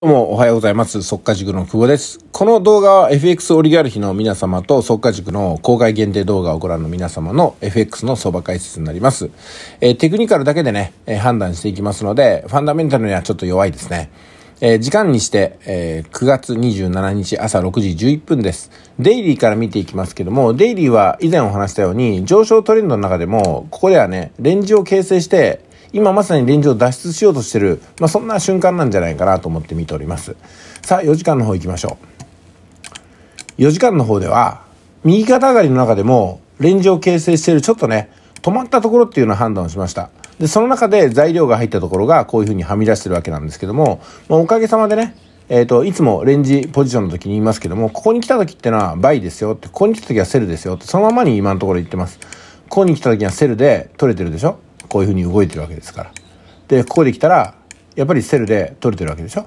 どうもおはようございます。速化塾の久保です。この動画は FX オリガルヒの皆様と速化塾の公開限定動画をご覧の皆様の FX の相場解説になります。えー、テクニカルだけでね、えー、判断していきますので、ファンダメンタルにはちょっと弱いですね。えー、時間にして、えー、9月27日朝6時11分です。デイリーから見ていきますけども、デイリーは以前お話したように上昇トレンドの中でも、ここではね、レンジを形成して、今まさにレンジを脱出しようとしてる、まあ、そんな瞬間なんじゃないかなと思って見ておりますさあ4時間の方行きましょう4時間の方では右肩上がりの中でもレンジを形成しているちょっとね止まったところっていうのを判断をしましたでその中で材料が入ったところがこういうふうにはみ出してるわけなんですけども、まあ、おかげさまでねえっ、ー、と、いつもレンジポジションの時に言いますけども、ここに来た時ってのはバイですよって、ここに来た時はセルですよって、そのままに今のところ言ってます。ここに来た時はセルで取れてるでしょこういうふうに動いてるわけですから。で、ここできたら、やっぱりセルで取れてるわけでしょ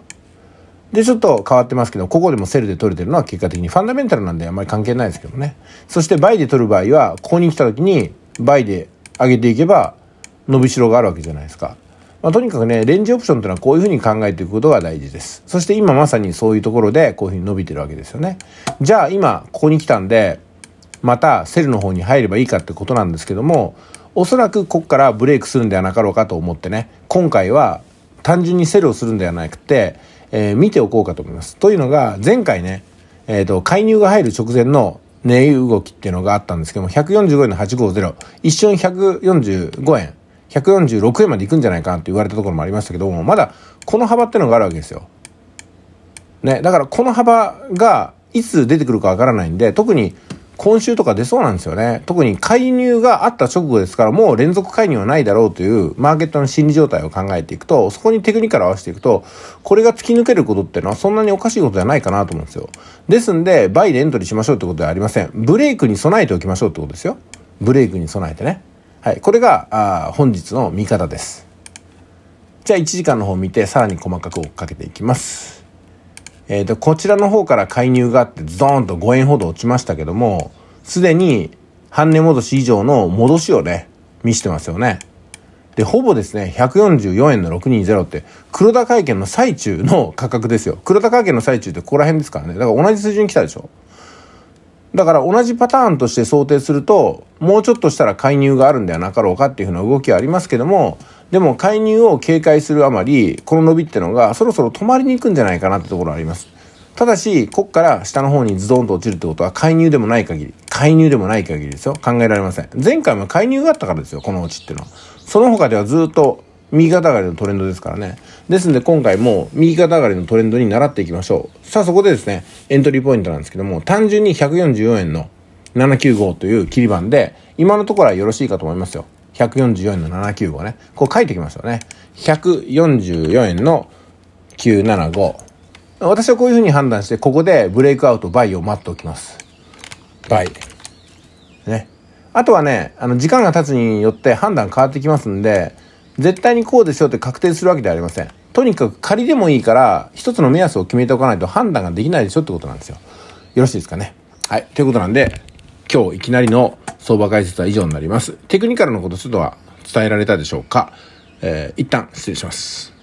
で、ちょっと変わってますけど、ここでもセルで取れてるのは結果的にファンダメンタルなんであんまり関係ないですけどね。そして倍で取る場合は、ここに来た時に倍で上げていけば、伸びしろがあるわけじゃないですか。まあ、とにかくね、レンジオプションというのはこういうふうに考えていくことが大事です。そして今まさにそういうところでこういうふうに伸びてるわけですよね。じゃあ今、ここに来たんで、またセルの方に入ればいいかってことなんですけども、おそらくここからブレイクするんではなかろうかと思ってね、今回は単純にセルをするんではなくて、えー、見ておこうかと思います。というのが、前回ね、えっ、ー、と、介入が入る直前の値動きっていうのがあったんですけども、145円の850、一瞬145円、146円までいくんじゃないかなって言われたところもありましたけども、まだこの幅っていうのがあるわけですよ。ね、だからこの幅がいつ出てくるかわからないんで、特に今週とか出そうなんですよね。特に介入があった直後ですから、もう連続介入はないだろうというマーケットの心理状態を考えていくと、そこにテクニカルを合わせていくと、これが突き抜けることっていうのはそんなにおかしいことじゃないかなと思うんですよ。ですんで、バイでエントリーしましょうってことではありません。ブレイクに備えておきましょうってことですよ。ブレイクに備えてね。はい。これが、あ本日の見方です。じゃあ1時間の方を見て、さらに細かく追っかけていきます。えー、と、こちらの方から介入があって、ゾドーンと5円ほど落ちましたけども、すでに半値戻し以上の戻しをね、見してますよね。で、ほぼですね、144円の620って、黒田会見の最中の価格ですよ。黒田会見の最中ってここら辺ですからね。だから同じ水準に来たでしょ。だから同じパターンとして想定すると、もうちょっとしたら介入があるんではなかろうかっていうふうな動きはありますけども、でも介入を警戒するあまり、この伸びってのがそろそろ止まりに行くんじゃないかなってところあります。ただし、こっから下の方にズドンと落ちるってことは介入でもない限り、介入でもない限りですよ。考えられません。前回も介入があったからですよ、この落ちってのは。その他ではずっと右肩上がりのトレンドですからね。ですんで今回も右肩上がりのトレンドに習っていきましょう。さあそこでですね、エントリーポイントなんですけども、単純に144円の795という切り板で、今のところはよろしいかと思いますよ。144円の79 5ね、こう書いてきますよね。144円の975。私はこういうふうに判断して、ここでブレイクアウト、バイを待っておきます。バイ。ね。あとはね、あの、時間が経つによって判断変わってきますんで、絶対にこうでしょうって確定するわけではありません。とにかく仮でもいいから、一つの目安を決めておかないと判断ができないでしょってことなんですよ。よろしいですかね。はい。ということなんで、今日いきなりの相場解説は以上になります。テクニカルのことちょっとは伝えられたでしょうかえー、一旦失礼します。